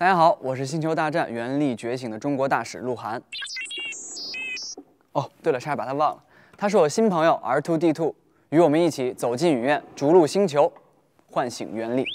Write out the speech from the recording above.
大家好，我是《星球大战》原力觉醒的中国大使鹿晗。哦，对了，差点把他忘了，他是我新朋友 R Two D Two，与我们一起走进影院，逐鹿星球，唤醒原力。